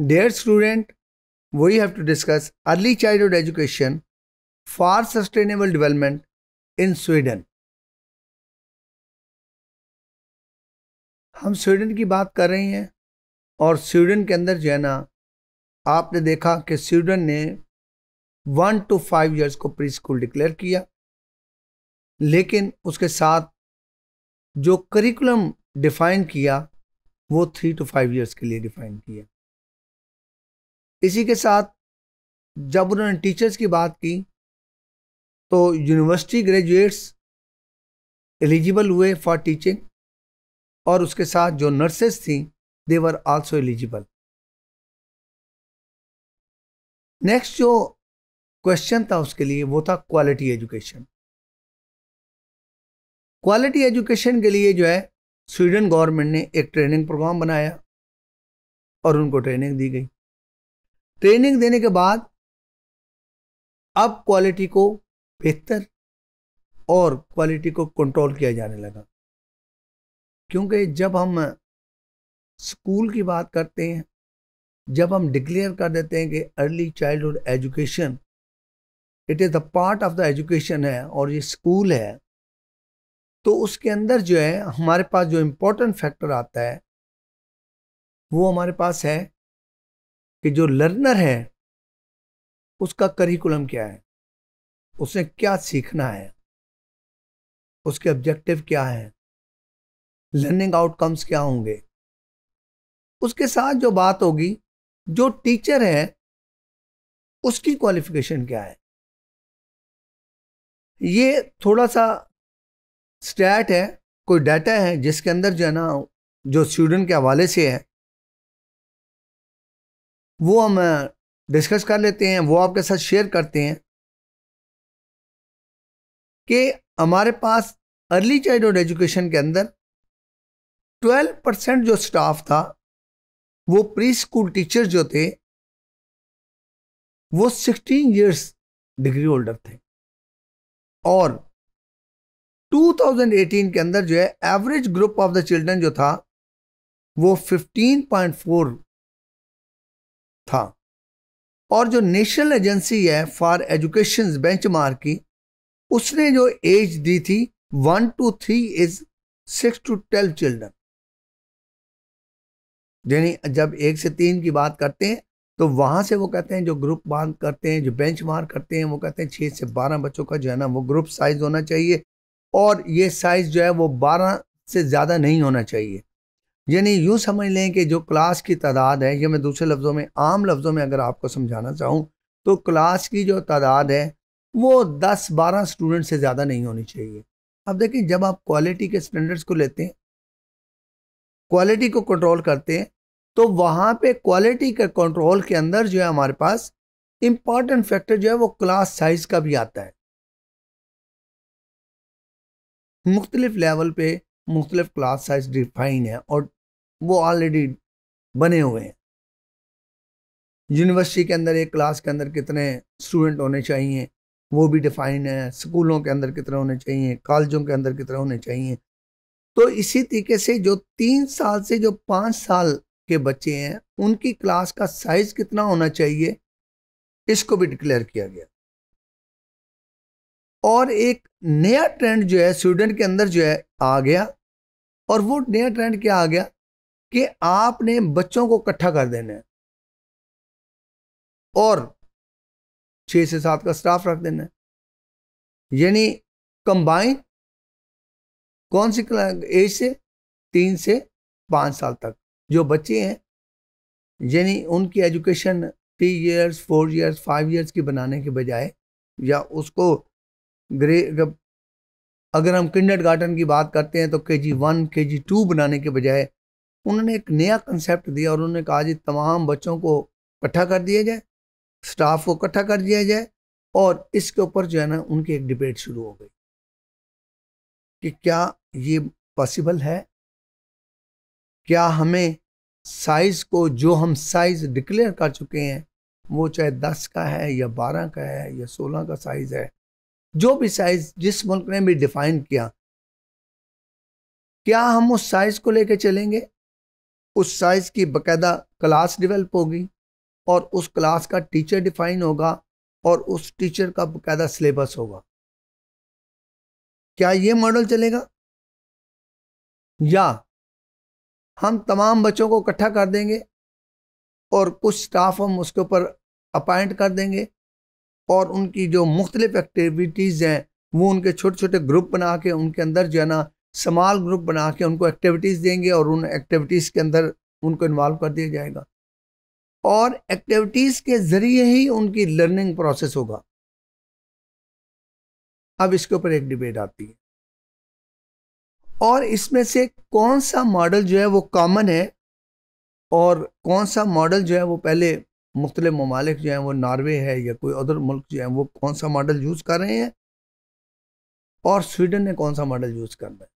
student student, have to discuss early childhood education for sustainable development in Sweden हम Sweden की बात कर रहे हैं और स्वीडन के अंदर जो है ना आपने देखा कि स्वीडन ने वन टू फाइव इयर्स को प्री स्कूल डिक्लेयर किया लेकिन उसके साथ जो करिकुलम डिफाइन किया वो थ्री टू फाइव इयर्स के लिए डिफाइन किया इसी के साथ जब उन्होंने टीचर्स की बात की तो यूनिवर्सिटी ग्रेजुएट्स एलिजिबल हुए फॉर टीचिंग और उसके साथ जो नर्सेस थी they were also eligible next जो क्वेश्चन था उसके लिए वो था क्वालिटी एजुकेशन क्वालिटी एजुकेशन के लिए जो है स्वीडन गवर्नमेंट ने एक ट्रेनिंग प्रोग्राम बनाया और उनको ट्रेनिंग दी गई ट्रेनिंग देने के बाद अब क्वालिटी को बेहतर और क्वालिटी को कंट्रोल किया जाने लगा क्योंकि जब हम स्कूल की बात करते हैं जब हम डिक्लेयर कर देते हैं कि early childhood education it is the part of the education है और ये स्कूल है तो उसके अंदर जो है हमारे पास जो इम्पोर्टेंट फैक्टर आता है वो हमारे पास है कि जो लर्नर है उसका करिकुलम क्या है उसने क्या सीखना है उसके ऑब्जेक्टिव क्या है लर्निंग आउटकम्स क्या होंगे उसके साथ जो बात होगी जो टीचर है उसकी क्वालिफिकेशन क्या है ये थोड़ा सा स्टैट है कोई डाटा है जिसके अंदर जो है ना जो स्टूडेंट के हवाले से है वो हम डिस्कस कर लेते हैं वो आपके साथ शेयर करते हैं कि हमारे पास अर्ली चाइल्डहुड एजुकेशन के अंदर 12 परसेंट जो स्टाफ था वो प्री स्कूल टीचर जो थे वो 16 इयर्स डिग्री होल्डर थे और 2018 के अंदर जो है average group of the children जो था वो 15.4 था और जो नेशनल एजेंसी है फॉर एजुकेशन बेंचमार्क की उसने जो एज दी थी one two three is six to twelve children यानी जब एक से तीन की बात करते हैं तो वहां से वो कहते हैं जो ग्रुप बांध करते हैं जो बेंच मार्क करते हैं वो कहते हैं छह से बारह बच्चों का जो है ना वो ग्रुप साइज होना चाहिए और ये साइज जो है वो बारह से ज़्यादा नहीं होना चाहिए यानी यूँ समझ लें कि जो क्लास की तादाद है ये मैं दूसरे लफ्ज़ों में आम लफ्ज़ों में अगर आपको समझाना चाहूँ तो क्लास की जो तादाद है वो दस बारह स्टूडेंट से ज़्यादा नहीं होनी चाहिए अब देखें जब आप क्वालिटी के स्टैंडर्ड्स को लेते हैं क्वालिटी को कंट्रोल करते हैं तो वहाँ पे क्वालिटी के कंट्रोल के अंदर जो है हमारे पास इम्पॉर्टेंट फैक्टर जो है वो क्लास साइज का भी आता है मुख्तलिफ लेवल पे मुख्तलिफ क्लास साइज डिफाइन है और वो ऑलरेडी बने हुए हैं यूनिवर्सिटी के अंदर एक क्लास के अंदर कितने स्टूडेंट होने चाहिए वो भी डिफाइन है स्कूलों के अंदर कितने होने चाहिए कॉलेजों के अंदर कितने होने चाहिए तो इसी तरीके से जो तीन साल से जो पाँच साल के बच्चे हैं उनकी क्लास का साइज़ कितना होना चाहिए इसको भी डिक्लेयर किया गया और एक नया ट्रेंड जो है स्वीडन के अंदर जो है आ गया और वो नया ट्रेंड क्या आ गया कि आपने बच्चों को इकट्ठा कर देना है और छः से सात का स्टाफ रख देना है यानी कंबाइन कौन सी एज से तीन से पाँच साल तक जो बच्चे हैं यानी उनकी education three years four years five years की बनाने के बजाय या उसको ग्रे जब अगर हम किंडर गार्डन की बात करते हैं तो के जी वन के जी टू बनाने के बजाय उन्होंने एक नया कंसेप्ट दिया और उन्होंने कहा जी तमाम बच्चों को इकट्ठा कर दिया जाए स्टाफ को इकट्ठा कर दिया जाए और इसके ऊपर जो है ना उनकी एक डिबेट शुरू हो गई कि क्या ये पॉसिबल है क्या हमें साइज़ को जो हम साइज़ डिक्लेयर कर चुके हैं वो चाहे दस का है या बारह का है या सोलह का साइज़ है जो भी साइज जिस मुल्क ने भी डिफाइन किया क्या हम उस साइज को लेके चलेंगे उस साइज की बकायदा क्लास डेवलप होगी और उस क्लास का टीचर डिफाइन होगा और उस टीचर का बकायदा सिलेबस होगा क्या ये मॉडल चलेगा या हम तमाम बच्चों को इकट्ठा कर देंगे और कुछ स्टाफ हम उसके ऊपर अपॉइंट कर देंगे और उनकी जो मुख्तलिफ एक्टिविटीज़ हैं वो उनके छोटे छोटे ग्रुप बना के उनके अंदर जो है ना समाल ग्रुप बना के उनको एक्टिविटीज़ देंगे और उन एक्टिविटीज़ के अंदर उनको इन्वॉल्व कर दिया जाएगा और एक्टिविटीज़ के ज़रिए ही उनकी लर्निंग प्रोसेस होगा अब इसके ऊपर एक डिबेट आती है और इसमें से कौन सा मॉडल जो है वो कॉमन है और कौन सा मॉडल जो है वो पहले मुख्तलि ममालिक जो हैं वो नार्वे है या कोई अदर मुल्क जो है वो कौन सा मॉडल यूज़ कर रहे हैं और स्वीडन ने कौन सा मॉडल यूज़ करना है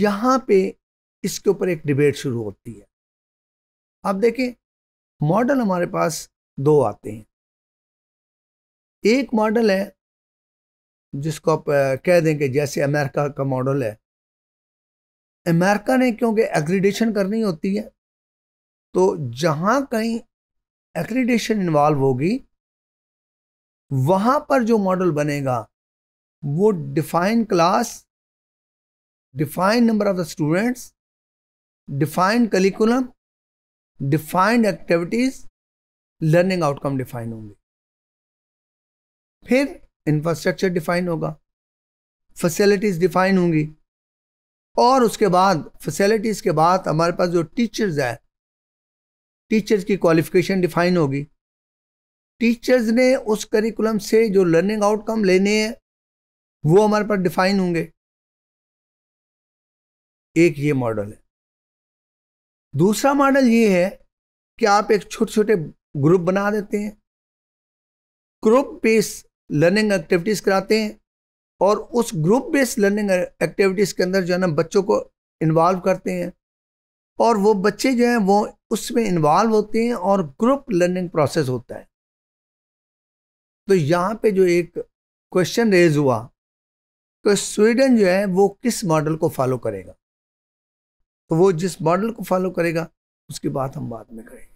यहाँ पे इसके ऊपर एक डिबेट शुरू होती है आप देखें मॉडल हमारे पास दो आते हैं एक मॉडल है जिसको आप कह दें कि जैसे अमेरिका का मॉडल है अमेरिका ने क्योंकि एग्रीडेशन करनी होती है तो जहां कहीं एक्रीडेशन इन्वॉल्व होगी वहां पर जो मॉडल बनेगा वो define class define number of the students defined curriculum defined activities learning outcome define होंगे फिर इंफ्रास्ट्रक्चर डिफाइन होगा फैसिलिटीज डिफाइन होंगी और उसके बाद फैसिलिटीज के बाद हमारे पास जो टीचर्स हैं टीचर्स की क्वालिफिकेशन डिफाइन होगी टीचर्स ने उस करिकुलम से जो लर्निंग आउटकम लेने हैं वो हमारे पास डिफाइन होंगे एक ये मॉडल है दूसरा मॉडल ये है कि आप एक छोटे छोटे ग्रुप बना देते हैं ग्रुप बेस्ड लर्निंग एक्टिविटीज़ कराते हैं और उस ग्रुप बेस्ड लर्निंग एक्टिविटीज़ के अंदर जो है ना बच्चों को इन्वॉल्व करते हैं और वो बच्चे जो हैं वो उसमें इन्वॉल्व होते हैं और ग्रुप लर्निंग प्रोसेस होता है तो यहाँ पे जो एक क्वेश्चन रेज हुआ तो स्वीडन जो है वो किस मॉडल को फॉलो करेगा तो वो जिस मॉडल को फॉलो करेगा उसकी बात हम बाद में करेंगे